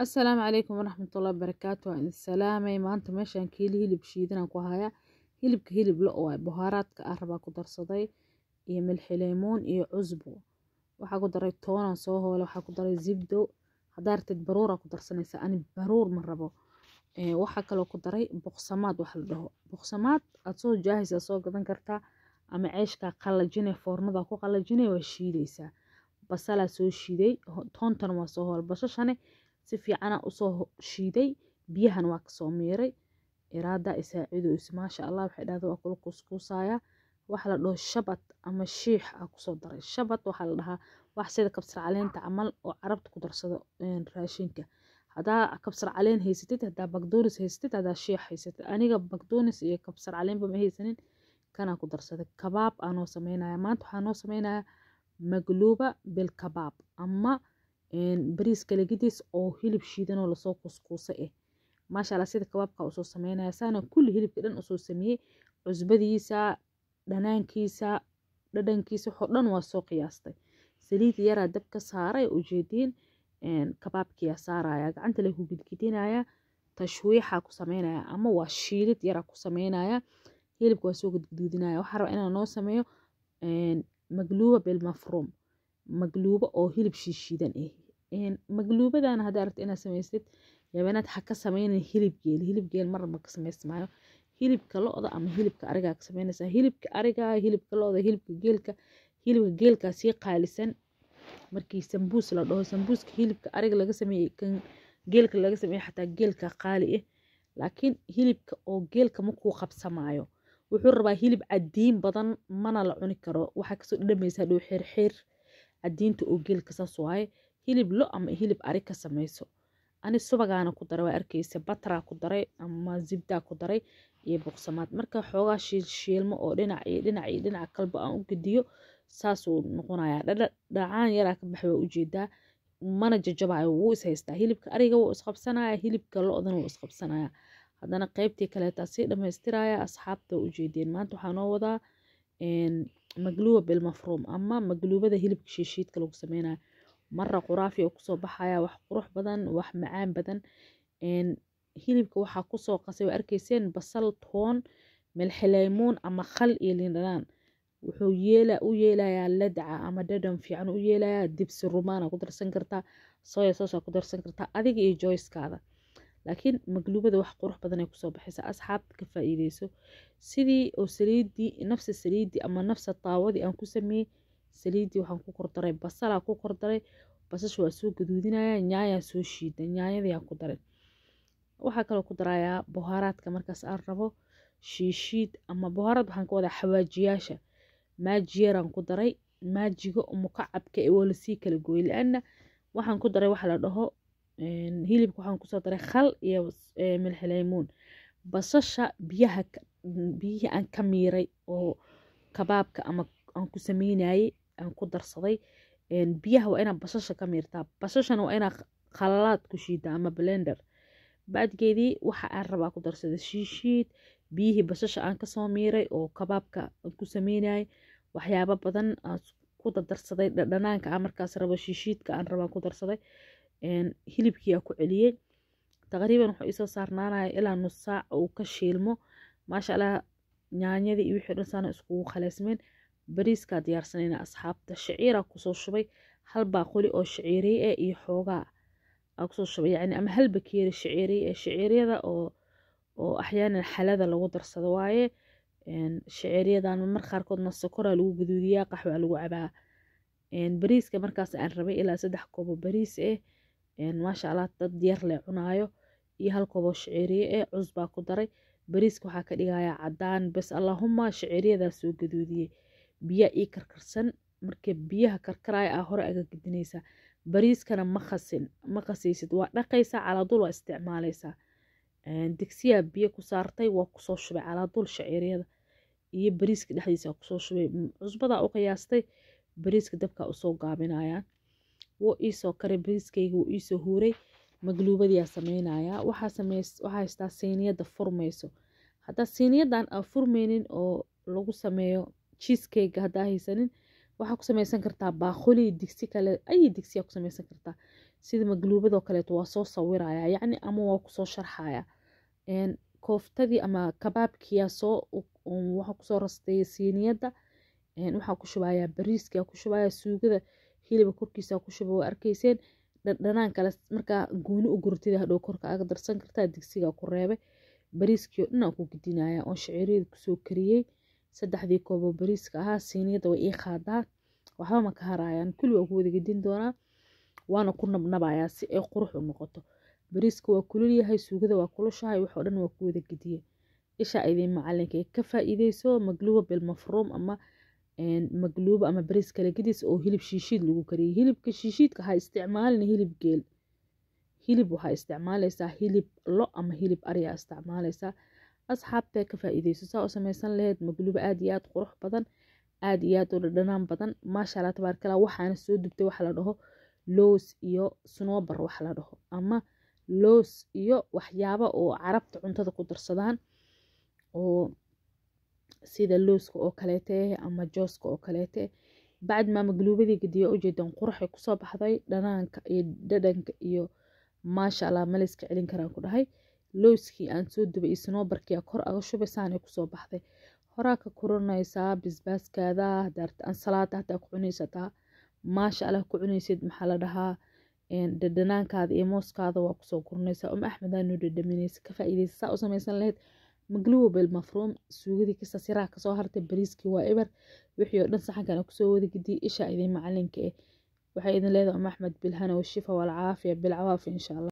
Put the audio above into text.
asalaamu calaykum waraxmatullahi barakaatu waa idin maanta meeshaan kiili hilib shiidanaan ku hayaa hilibka hilib lo waay buhaaraadka ah rabaa ku darsaday iyo milxileymuun iyo cusbo waxaa ku daray toonaan soo hoole waxaa ku daray zibdo haddaa rabtid baruuraa ku darsanaysaa ani baruur ma rabo waxaa kaloo ku daray boqsamaad wax la dhaho boqsamaad aad soo jaahaysaa soo gadan kartaa ama ceeshkaa qalajine foornadaa ku qalajine waa shiidaysaa basalaa soo shiiday toontana waa soo hoole bashashane si fiicana usoo shiiday biyahan waa kasoo miiray iraadaa isaaciidayso maasha allah waxay dhahda waa kula kuuskuusaya waxa la dhaho shabad ama shiix aa kusoo daray shabad waxaa la dhahaa wax sida kabsar caleenta camal oo carabta ku darsado raashinka hadaa kabsar caleen haysatid hadaa macdonis haysatid hadaa shiix haysatid aniga macdonis iyo kabsar caleenba ma haysanin kanaa ku darsaday kabaab aanoo sameynaya maanta waxaa noo sameynaya magluuba bilkabaab ama bariiska lagidiis oo hilib shiidanoo lasoo kuskuusa ah eh. maashaalla sida kabaabka usoo sameynaya saana kulli hilibka dhan usoo sameeyey cusbadiisa dhanaankiisa dhadhankiisa waxoo dhan waa soo qiyaastay saliid yaraa dabka saaray ujeediin kabaabkiyaa saaraya gacanta lagu gidgidinaya tashwiixaa ku sameynaya ama waa shiilid yaraa ku sameynaya hilibka waa soo gudguduudinaya waxaa raba inaan noo sameeyo magluuba bilmafruum magluuba oo hilib shiishiidan ah magluubadaana haddaa rabto inaad samaysid yaabanaad ha ka sameynan hilibgeeli hilibgeel marnaba ka samaysmaayo hilibka lo-da ama hilibka arigaa ka sameynaysaa hilibka arigaa hilibka lo-da hilibka geelka hilibka geelkaa sii qaalisan markii sambuus la dhaho sambuuska hilibka ariga laga sameeyey kan geelka laga sameeyey xataa geelka qaali ah laakiin hilibka oo geelka makuu qabsamaayo wuxuu rabaa hilib cadiin badan mana la cuni karo waxaa kasoo dhadhamaysaa dhow xeerxeer cadiinta oo geelka saas waaye hilib lo ama hilib ari ka samayso ani subagaana ku daray waa arkeysa batraa ku daray ama zibdaa ku daray iyo buqsamaad marka xoogaa shiilmo oo dhinac iyo dhinac iyo dhinac kalba aan u gediyo saasuu noqonayaa dhacaan yaraa ka baxay waa ujeedaa mana jajabayo wuu is hilibka ariga wuu isqabsanaya hilibka lo-dana wuu isqabsanaya haddana qeybtii kaleetaa sii asxaabta ujeedeen maanta waxaa noo wadaa magluuba bilmafruum ama magluubada hilibka shiishiidka lagu sameynayo mara quraafi oo kusoo baxaya wax qurux badan wax macaan badan hilibka waxaa kusoo qasay waa arkayseen basal toon melxelaymuun ama khal iyo lindhanaan wuxuu yeela u yeelayaa ladca ama dhadhan fiican u yeelayaa dibsi rumaana ku darsan kartaa soya soosa ku darsan kartaa adiga iyo joyskaada laakiin magluubada wax qurux badan ay kusoo baxaysa asxaabta ka faa'iideyso sidii oo saliidii nafsa saliidii ama nafsa taawadii aan ku sameeyey saliidii waxaan ku kordaray basalaa ku kordaray basasha waa soo gaduudinaya nyaayaan soo shiida nyaayadayaan ku daray waxaa kaloo ku darayaa bohaaraadka markaas aan rabo shiishiid ama bohaaraad waxaan ka wadaa xawaajiyaasha maajiyeeraan ku daray maajiga mukacabka oo lasii kala gooyay laana waxaan ku daray waxa la dhaho hilibka waxaan kusoo daray khal iyo milxilaymuun basasha biyaha biyihii aan ka miiray oo kabaabka ama aan ku sameynayay aan ku darsaday biyaha waa inaa basasha ka miirtaa basashana waa inaa khalalaad ku shiidaa ama blender bacdigeedii waxa aan rabaa ku darsada shiishiid biyihii basasha aan kasoo miiray oo kabaabka aan ku sameynayay waxyaabo badan aan ku dadarsaday dhadhanaanka aan markaas rabo shiishiidka aan rabaa ku darsaday hilibkii aan ku celiyey taqriiban wuxuu isoo saarnaanaya ilaa nus saac uu ka shiilmo maasha allah nyaanyadii iyo wixii dhan saana iskugu khaleysmeen bariiskaa diyaarsanayna asxaabta shaciiraa kusoo shubay halbaa qoli oo shaciiriye e iyo xoogaa aa kusoo shubay yani ama hal bakeeri shaciiriye eh shaciiryada oo oo axyaanan xalada lagu darsado waaye shaciiryadan mar qaarkoodna sokoraa lagu guduudiyaa qaxwaa lagu cabaa bariiska markaas aan rabay ilaa saddex koobo bariis eh maasha allah dad yar le cunaayo iyo hal kooboo shaciiriye eh cus ku daray bariiska waxaa ka dhigayaa cadaan bas allaahuma shaciiryadaas soo gaduudiyey biya ii karkarsan marka biyaha karkaraya aa hore agagedinaysaa bariiskana ma qasin waa dhaqaysaa calaaduul waa isticmaalaysaa digsiyaa biyo ku saartay waa kusoo shubay calaaduul shaciiryada iyo bariiska dhexdiisa aa kusoo shubay cusbadaa u qiyaastay bariiska dabkaa usoo gaabinayaan wuu iisoo karay bariiskayga wuu iisoo huuray magluubadiyaa sameynayaa waxaa haystaa siiniyadda furmayso haddaa siiniyadan aan furmaynin oo lagu sameeyo jiiskeyga haddaa haysanin waxaa ku samaysan kartaa baaquli digsi kale ay digsiyaa ku samaysan kartaa sida magluubadoo kaleeto waa soo sawiraya yacni ama waa kusoo sharxaya kooftadii ama kabaabkiyaa soo waxaa kusoo rastay siiniyadda waxaa ku shubayaa bariiskiyaa ku shubayaa suugada hiliba korkiisaa ku shuba waa arkayseen dhanaan kale markaa gooni u gurtida hadhow korka aga darsan kartaa digsigaa ku reebay bariiskio dhanaan ku gedinaya oo shaciiriyada kusoo kariyey saddexdii kooboo bariiska ahaa siiniyada way ii qaadaa waxba ma ka harayaan kuli waa ku wadagadin doonaa waana ku nabnabayaa si ay qurux u noqoto bariiska waa kululyahay suugada waa kulushahay waxoo dhan waa ku wadagediye isha idiin macalinka ka faa'iideyso magluuba bilmafruum ama magluuba ama bariis kale gadis oo hilib shiishiid lagu kariyay hilibka shiishiidka ha isticmaalin hilib geel hilib waxaa isticmaalaysaa hilib lo ama hilib ariyaa isticmaalaysaa asxaabta ka faa'iideyso saa u samaysan laheyd magluuba aad iyo aad qurux badan aad iyo aad u dhadhanaan badan maasha alla tabaarkala waxaana soo dubtay waxa la dhaho loos iyo snoobar waxa la dhaho ama loos iyo waxyaaba oo carabta cuntada ku darsadaan oo sida looska oo kaleetee ama jooska oo kaleetee bacd maa magluubadii gadiya ujeedan quraxay kusoo baxday dhanaanka iyo dhadhanka iyo maasha allah celin karaan ku dhahay lowskii aan soo dubay isnoobarkia kor aga shubaysaan kusoo baxday horaa ka koranaysaa bisbaaskaada ansalaada hataa ku cunaysataa maasha allah ku cunaysid maxaa la dhahaa dhadhanaankaada iyo mooskaada waa kusoo koranaysaa um axmedaa dhadhaminaysa ka faa'iidaysa saa u samaysan lahayd maglowbel mafruum suugadii kasta siraa kasoo hartay bariiskii waa ibar wixii oo dhan saxankan kusoo wada gidiyay ishaa idin macalinka eh waxay idin leedahay um axmed bilhana washifa walcaafiya bilcawaafi insha allah